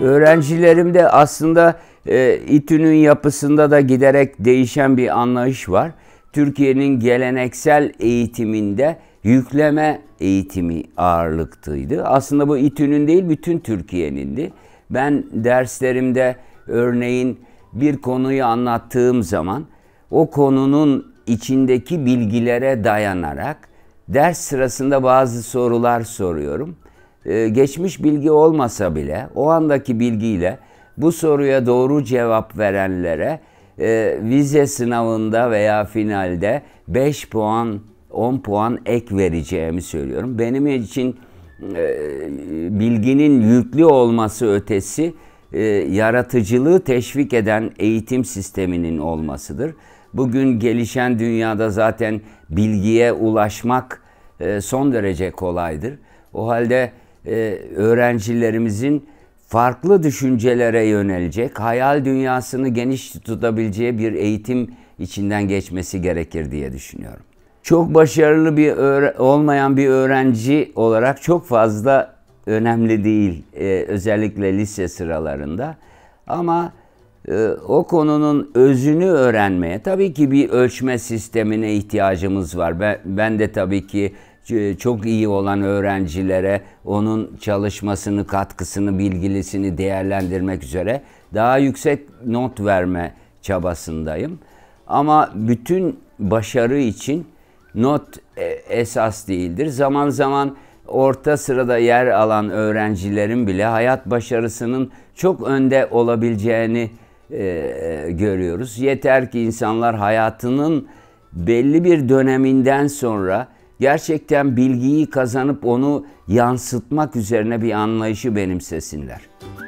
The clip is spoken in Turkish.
Öğrencilerimde aslında e, İTÜ'nün yapısında da giderek değişen bir anlayış var. Türkiye'nin geleneksel eğitiminde yükleme eğitimi ağırlıktıydı. Aslında bu İTÜ'nün değil bütün Türkiye'nindi. Ben derslerimde örneğin bir konuyu anlattığım zaman o konunun içindeki bilgilere dayanarak ders sırasında bazı sorular soruyorum. E, geçmiş bilgi olmasa bile o andaki bilgiyle bu soruya doğru cevap verenlere e, vize sınavında veya finalde 5 puan 10 puan ek vereceğimi söylüyorum. Benim için e, bilginin yüklü olması ötesi yaratıcılığı teşvik eden eğitim sisteminin olmasıdır. Bugün gelişen dünyada zaten bilgiye ulaşmak son derece kolaydır. O halde e, öğrencilerimizin farklı düşüncelere yönelecek, hayal dünyasını geniş tutabileceği bir eğitim içinden geçmesi gerekir diye düşünüyorum. Çok başarılı bir olmayan bir öğrenci olarak çok fazla önemli değil e, özellikle lise sıralarında. Ama e, o konunun özünü öğrenmeye tabii ki bir ölçme sistemine ihtiyacımız var. Ben, ben de tabii ki e, çok iyi olan öğrencilere onun çalışmasını, katkısını, bilgilisini değerlendirmek üzere daha yüksek not verme çabasındayım. Ama bütün başarı için not e, esas değildir. Zaman zaman orta sırada yer alan öğrencilerin bile hayat başarısının çok önde olabileceğini e, e görüyoruz. Yeter ki insanlar hayatının belli bir döneminden sonra gerçekten bilgiyi kazanıp onu yansıtmak üzerine bir anlayışı benimsesinler.